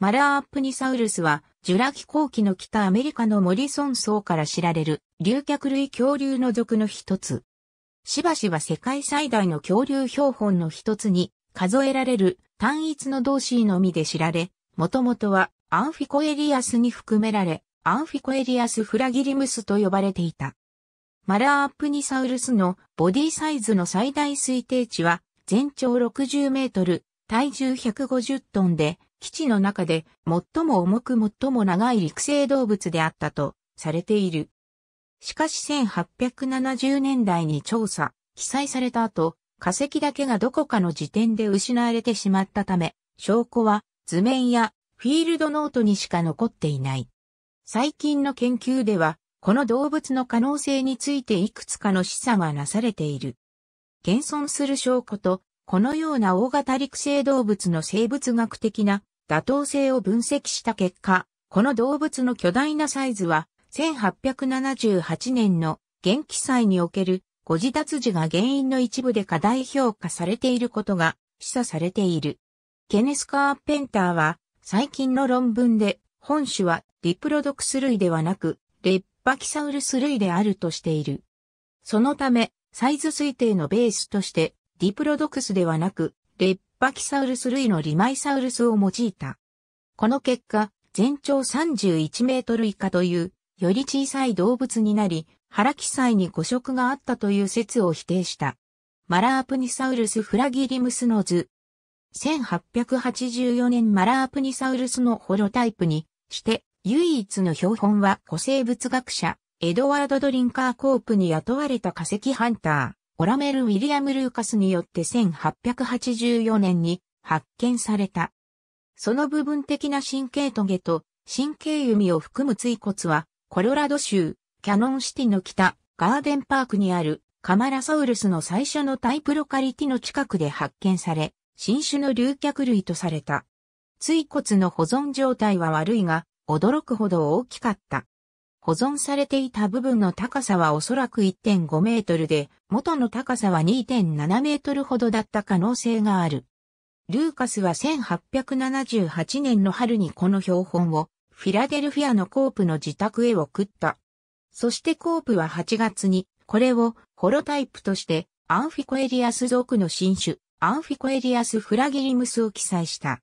マラーアプニサウルスは、ジュラ紀後期の北アメリカのモリソン層から知られる、竜脚類恐竜の属の一つ。しばしば世界最大の恐竜標本の一つに、数えられる単一の動詞のみで知られ、もともとはアンフィコエリアスに含められ、アンフィコエリアスフラギリムスと呼ばれていた。マラーアプニサウルスのボディサイズの最大推定値は、全長60メートル、体重150トンで、基地の中で最も重く最も長い陸生動物であったとされている。しかし1870年代に調査、記載された後、化石だけがどこかの時点で失われてしまったため、証拠は図面やフィールドノートにしか残っていない。最近の研究では、この動物の可能性についていくつかの示唆がなされている。現存する証拠と、このような大型陸生動物の生物学的な妥当性を分析した結果、この動物の巨大なサイズは、1878年の元気祭におけるご自達字が原因の一部で過大評価されていることが示唆されている。ケネス・カーペンターは最近の論文で本種はディプロドクス類ではなくレッパキサウルス類であるとしている。そのためサイズ推定のベースとしてディプロドクスではなくレッバキサウルス類のリマイサウルスを用いた。この結果、全長31メートル以下という、より小さい動物になり、腹記載に誤植があったという説を否定した。マラープニサウルスフラギリムスの図。1884年マラープニサウルスのホロタイプにして、唯一の標本は古生物学者、エドワード・ドリンカー・コープに雇われた化石ハンター。オラメル・ウィリアム・ルーカスによって1884年に発見された。その部分的な神経トゲと神経弓を含む椎骨は、コロラド州、キャノンシティの北、ガーデンパークにあるカマラサウルスの最初のタイプロカリティの近くで発見され、新種の竜脚類とされた。椎骨の保存状態は悪いが、驚くほど大きかった。保存されていた部分の高さはおそらく1.5メートルで、元の高さは2.7メートルほどだった可能性がある。ルーカスは1878年の春にこの標本をフィラデルフィアのコープの自宅へ送った。そしてコープは8月にこれをホロタイプとしてアンフィコエリアス属の新種アンフィコエリアスフラギリムスを記載した。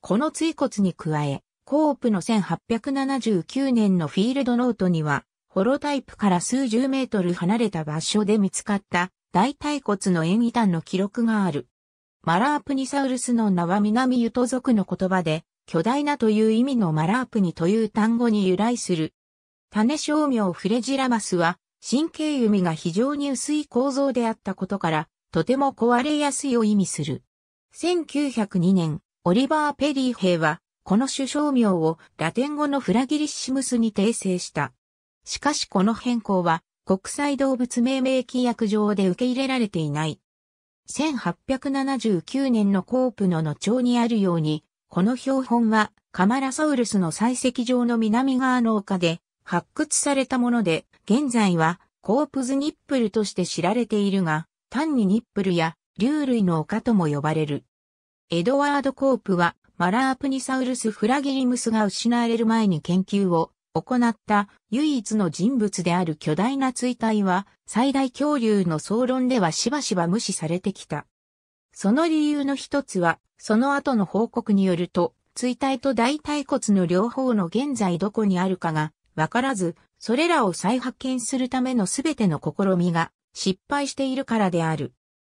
この椎骨に加え、コープの1879年のフィールドノートには、ホロタイプから数十メートル離れた場所で見つかった大腿骨の演技端の記録がある。マラープニサウルスの名は南ユト族の言葉で、巨大なという意味のマラープニという単語に由来する。種商名フレジラマスは、神経弓が非常に薄い構造であったことから、とても壊れやすいを意味する。1902年、オリバー・ペリー兵は、この首相名をラテン語のフラギリッシムスに訂正した。しかしこの変更は国際動物命名規約上で受け入れられていない。1879年のコープのの町にあるように、この標本はカマラサウルスの採石場の南側の丘で発掘されたもので、現在はコープズニップルとして知られているが、単にニップルや竜類の丘とも呼ばれる。エドワード・コープはマラープニサウルス・フラゲリムスが失われる前に研究を行った唯一の人物である巨大な追体は最大恐竜の総論ではしばしば無視されてきた。その理由の一つは、その後の報告によると、追体と大腿骨の両方の現在どこにあるかがわからず、それらを再発見するための全ての試みが失敗しているからである。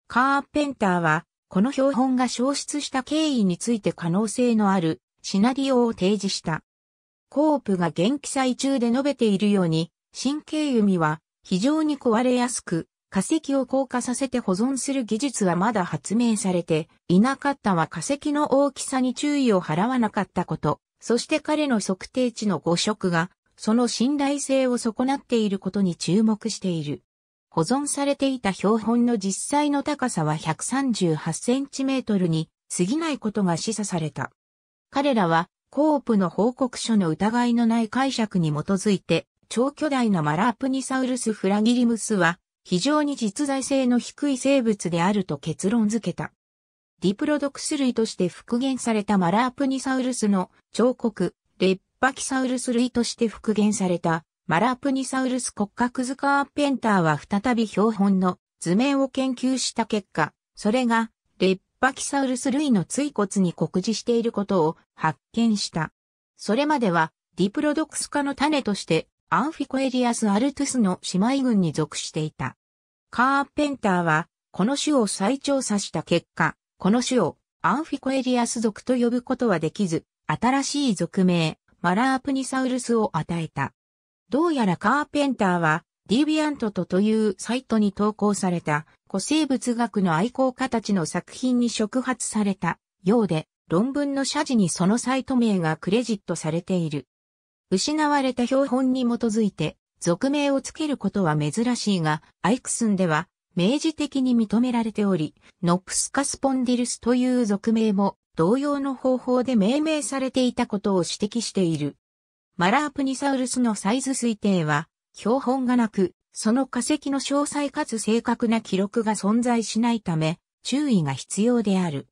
カーペンターはこの標本が消失した経緯について可能性のあるシナリオを提示した。コープが元気最中で述べているように、神経弓は非常に壊れやすく、化石を硬化させて保存する技術はまだ発明されていなかったは化石の大きさに注意を払わなかったこと、そして彼の測定値の誤植が、その信頼性を損なっていることに注目している。保存されていた標本の実際の高さは138センチメートルに過ぎないことが示唆された。彼らはコープの報告書の疑いのない解釈に基づいて超巨大なマラープニサウルスフラギリムスは非常に実在性の低い生物であると結論付けた。ディプロドクス類として復元されたマラープニサウルスの彫刻、レッパキサウルス類として復元されたマラプニサウルス骨格図カーペンターは再び標本の図面を研究した結果、それがレッパキサウルス類の椎骨に酷似していることを発見した。それまではディプロドクス科の種としてアンフィコエリアス・アルトゥスの姉妹群に属していた。カーペンターはこの種を再調査した結果、この種をアンフィコエリアス属と呼ぶことはできず、新しい属名、マラープニサウルスを与えた。どうやらカーペンターは、ディビアントとというサイトに投稿された古生物学の愛好家たちの作品に触発されたようで、論文の謝辞にそのサイト名がクレジットされている。失われた標本に基づいて、俗名をつけることは珍しいが、アイクスンでは、明示的に認められており、ノプスカスポンディルスという俗名も同様の方法で命名されていたことを指摘している。マラープニサウルスのサイズ推定は、標本がなく、その化石の詳細かつ正確な記録が存在しないため、注意が必要である。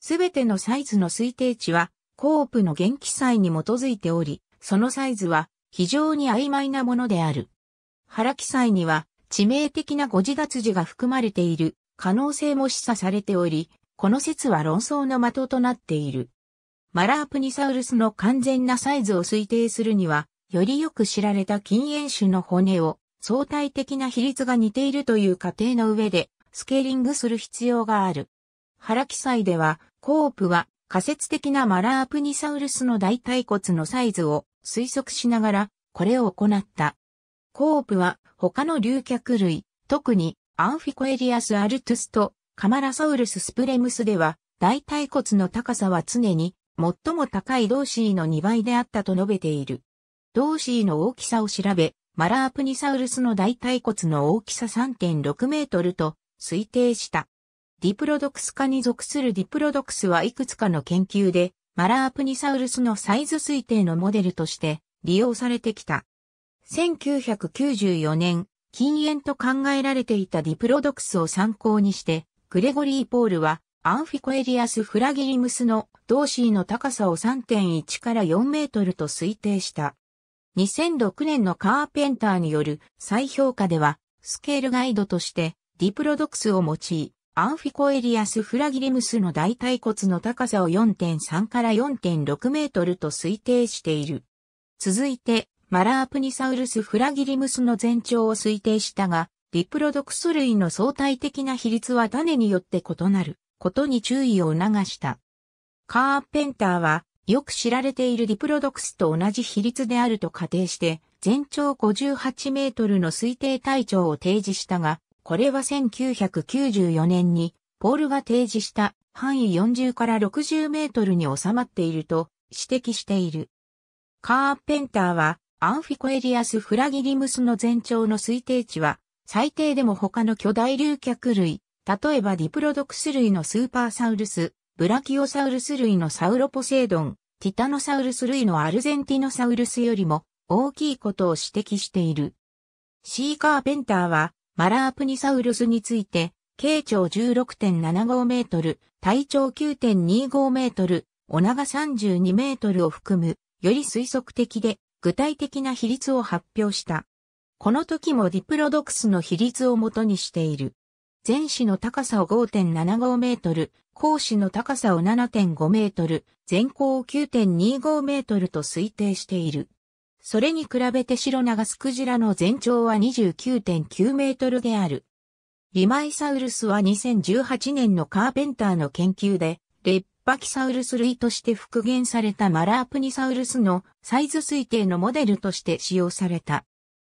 すべてのサイズの推定値は、コープの元記載に基づいており、そのサイズは非常に曖昧なものである。原記載には、致命的な誤字脱字が含まれている可能性も示唆されており、この説は論争の的となっている。マラープニサウルスの完全なサイズを推定するには、よりよく知られた禁煙種の骨を相対的な比率が似ているという過程の上で、スケーリングする必要がある。原記載では、コープは仮説的なマラープニサウルスの大腿骨のサイズを推測しながら、これを行った。コープは他の竜脚類、特にアンフィコエリアス・アルトゥスとカマラサウルス・スプレムスでは、大腿骨の高さは常に最も高いドーシーの2倍であったと述べている。ドーシーの大きさを調べ、マラープニサウルスの大腿骨の大きさ3.6メートルと推定した。ディプロドクス科に属するディプロドクスはいくつかの研究で、マラープニサウルスのサイズ推定のモデルとして利用されてきた。1994年、禁煙と考えられていたディプロドクスを参考にして、グレゴリー・ポールはアンフィコエリアス・フラギリムスの同ーの高さを3.1から4メートルと推定した。2006年のカーペンターによる再評価では、スケールガイドとしてディプロドクスを用い、アンフィコエリアス・フラギリムスの大腿骨の高さを4.3から4.6メートルと推定している。続いて、マラープニサウルス・フラギリムスの全長を推定したが、ディプロドクス類の相対的な比率は種によって異なる。ことに注意を促した。カーペンターは、よく知られているディプロドクスと同じ比率であると仮定して、全長58メートルの推定体長を提示したが、これは1994年に、ポールが提示した範囲40から60メートルに収まっていると指摘している。カーペンターは、アンフィコエリアス・フラギリムスの全長の推定値は、最低でも他の巨大竜脚類、例えばディプロドクス類のスーパーサウルス、ブラキオサウルス類のサウロポセイドン、ティタノサウルス類のアルゼンティノサウルスよりも大きいことを指摘している。シーカーペンターはマラープニサウルスについて、形長16.75メートル、体長9.25メートル、お長32メートルを含む、より推測的で具体的な比率を発表した。この時もディプロドクスの比率を元にしている。前肢の高さを5.75メートル、後肢の高さを7.5メートル、全高を9.25メートルと推定している。それに比べて白長スクジラの全長は29.9メートルである。リマイサウルスは2018年のカーペンターの研究で、レッパキサウルス類として復元されたマラープニサウルスのサイズ推定のモデルとして使用された。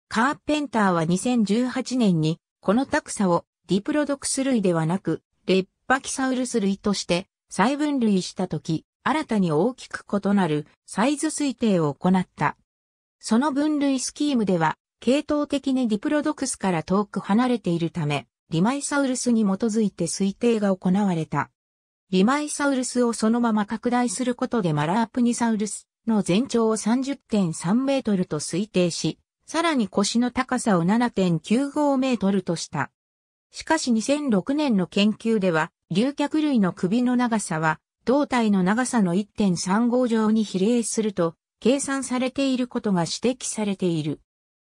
カーペンターは2018年にこの高さをディプロドクス類ではなく、レッパキサウルス類として再分類したとき、新たに大きく異なるサイズ推定を行った。その分類スキームでは、系統的にディプロドクスから遠く離れているため、リマイサウルスに基づいて推定が行われた。リマイサウルスをそのまま拡大することでマラープニサウルスの全長を30.3メートルと推定し、さらに腰の高さを7.95メートルとした。しかし2006年の研究では、竜脚類の首の長さは、胴体の長さの1.35乗に比例すると、計算されていることが指摘されている。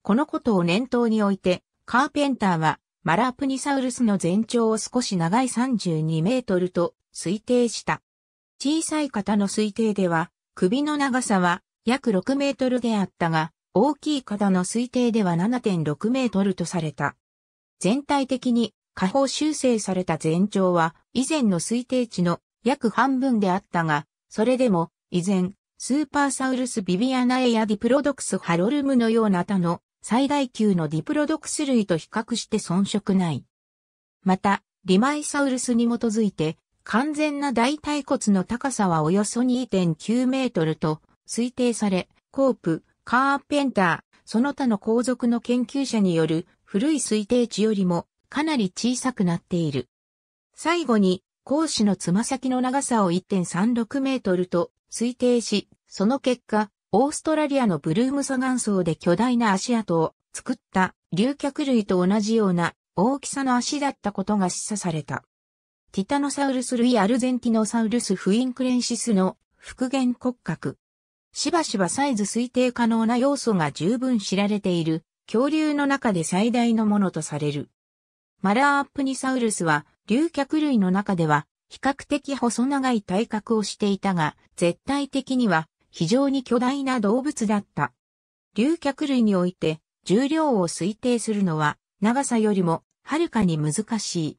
このことを念頭において、カーペンターは、マラプニサウルスの全長を少し長い32メートルと推定した。小さい方の推定では、首の長さは約6メートルであったが、大きい方の推定では7.6メートルとされた。全体的に下方修正された全長は以前の推定値の約半分であったが、それでも以前、スーパーサウルスビビアナエやディプロドクスハロルムのような他の最大級のディプロドクス類と比較して遜色ない。また、リマイサウルスに基づいて、完全な大腿骨の高さはおよそ2.9メートルと推定され、コープ、カーペンター、その他の皇族の研究者による古い推定値よりもかなり小さくなっている。最後に、講師のつま先の長さを1.36メートルと推定し、その結果、オーストラリアのブルーム砂岩層で巨大な足跡を作った竜脚類と同じような大きさの足だったことが示唆された。ティタノサウルス類アルゼンティノサウルスフインクレンシスの復元骨格。しばしばサイズ推定可能な要素が十分知られている恐竜の中で最大のものとされる。マラープニサウルスは、竜脚類の中では、比較的細長い体格をしていたが、絶対的には、非常に巨大な動物だった。竜脚類において、重量を推定するのは、長さよりも、はるかに難しい。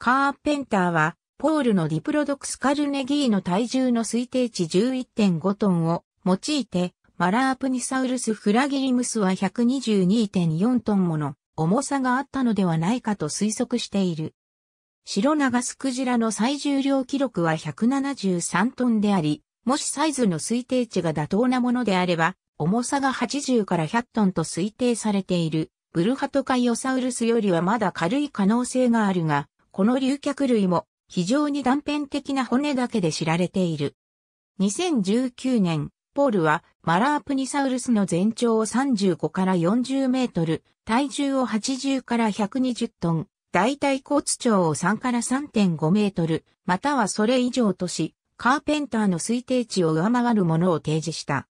カーペンターは、ポールのディプロドクスカルネギーの体重の推定値11.5トンを用いてマラープニサウルスフラギリムスは122.4トンもの重さがあったのではないかと推測している。シロナガスクジラの最重量記録は173トンであり、もしサイズの推定値が妥当なものであれば、重さが80から100トンと推定されている、ブルハトカイオサウルスよりはまだ軽い可能性があるが、この竜脚類も非常に断片的な骨だけで知られている。2019年、ポールはマラープニサウルスの全長を35から40メートル、体重を80から120トン、大腿骨長を3から3.5メートル、またはそれ以上とし、カーペンターの推定値を上回るものを提示した。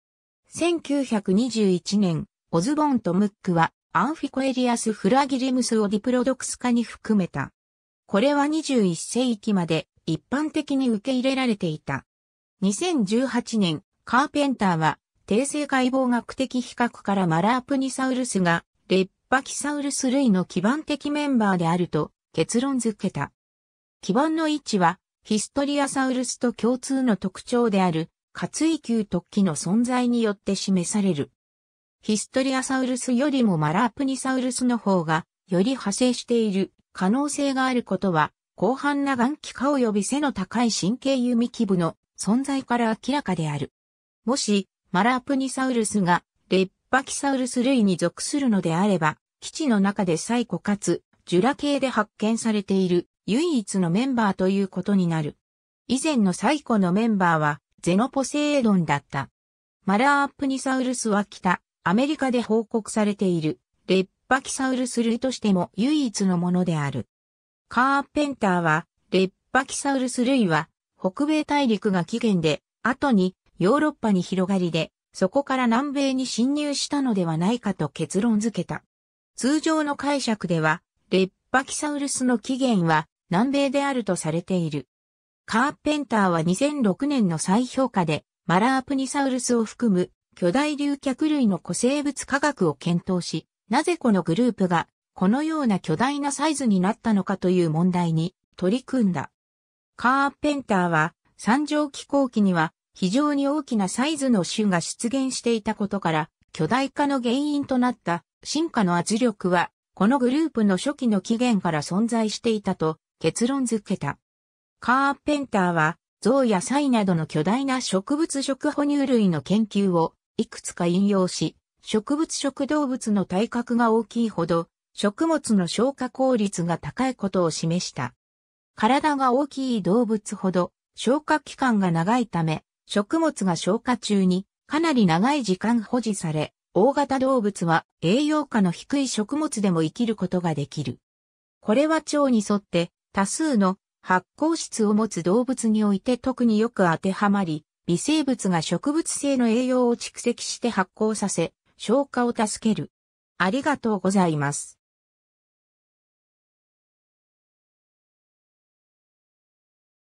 1921年、オズボンとムックはアンフィコエリアス・フラギリムスをディプロドクス化に含めた。これは21世紀まで一般的に受け入れられていた。2018年、カーペンターは、定性解剖学的比較からマラープニサウルスが、レッパキサウルス類の基盤的メンバーであると結論付けた。基盤の位置は、ヒストリアサウルスと共通の特徴である、活位球突起の存在によって示される。ヒストリアサウルスよりもマラープニサウルスの方が、より派生している可能性があることは、広範な眼気化及び背の高い神経弓器部の存在から明らかである。もし、マラプニサウルスが、レッパキサウルス類に属するのであれば、基地の中で最古かつ、ジュラ系で発見されている、唯一のメンバーということになる。以前の最古のメンバーは、ゼノポセイドンだった。マラープニサウルスは北、アメリカで報告されている、レッパキサウルス類としても唯一のものである。カーペンターは、レッパキサウルス類は、北米大陸が起源で、後にヨーロッパに広がりで、そこから南米に侵入したのではないかと結論付けた。通常の解釈では、レッパキサウルスの起源は南米であるとされている。カーペンターは2006年の再評価で、マラープニサウルスを含む巨大竜脚類の古生物科学を検討し、なぜこのグループがこのような巨大なサイズになったのかという問題に取り組んだ。カーペンターは三条気候機には非常に大きなサイズの種が出現していたことから、巨大化の原因となった進化の圧力は、このグループの初期の起源から存在していたと結論付けた。カーペンターは、象やサイなどの巨大な植物食哺乳類の研究をいくつか引用し、植物食動物の体格が大きいほど、食物の消化効率が高いことを示した。体が大きい動物ほど消化器官が長いため、食物が消化中にかなり長い時間保持され、大型動物は栄養価の低い食物でも生きることができる。これは腸に沿って多数の発酵質を持つ動物において特によく当てはまり、微生物が植物性の栄養を蓄積して発酵させ、消化を助ける。ありがとうございます。